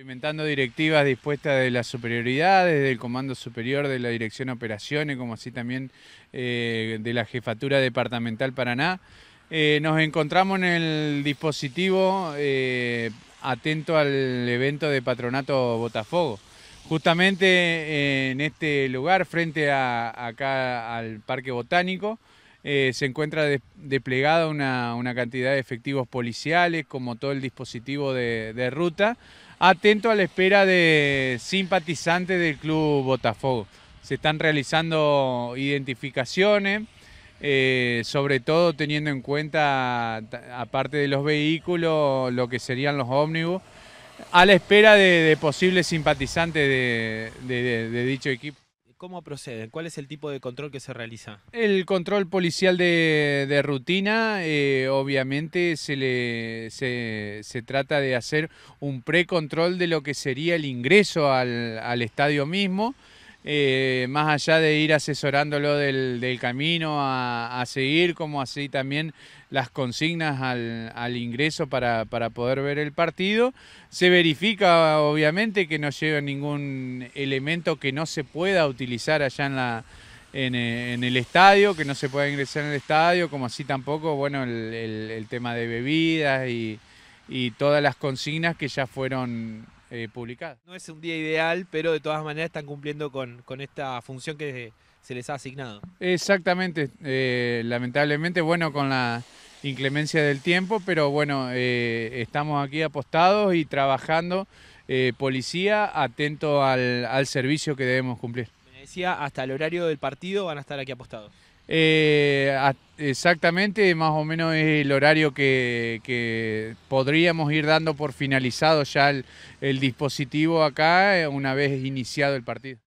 Implementando directivas dispuestas de las superioridades, del Comando Superior de la Dirección Operaciones, como así también eh, de la Jefatura Departamental Paraná. Eh, nos encontramos en el dispositivo eh, atento al evento de Patronato Botafogo. Justamente en este lugar, frente a, acá al Parque Botánico, se encuentra desplegada una, cantidad de efectivos policiales, como todo el dispositivo de ruta, atento a la espera de simpatizantes del club Botafogo. Se están realizando identificaciones, eh, sobre todo teniendo en cuenta, aparte de los vehículos, lo que serían los ómnibus, a la espera de, posibles simpatizantes de dicho equipo. ¿Cómo proceden? ¿Cuál es el tipo de control que se realiza? El control policial de, rutina, eh, obviamente se, le, se, trata de hacer un pre-control de lo que sería el ingreso al, al estadio mismo. Eh, más allá de ir asesorándolo del, camino a, seguir, como así también las consignas al, ingreso para, poder ver el partido. Se verifica, obviamente, que no lleva ningún elemento que no se pueda utilizar allá en la... En, eh, el estadio, que no se pueda ingresar en el estadio, como así tampoco, bueno, el, tema de bebidas y todas las consignas que ya fueron eh, no es un día ideal, pero de todas maneras están cumpliendo con, esta función que se les ha asignado. Exactamente, eh, lamentablemente, bueno, con la inclemencia del tiempo, pero bueno, eh, estamos aquí apostados y trabajando, policía, atento al, al servicio que debemos cumplir. Me decía, hasta el horario del partido van a estar aquí apostados. Eh, exactamente, más o menos es el horario que, podríamos ir dando por finalizado ya el dispositivo acá eh, una vez iniciado el partido.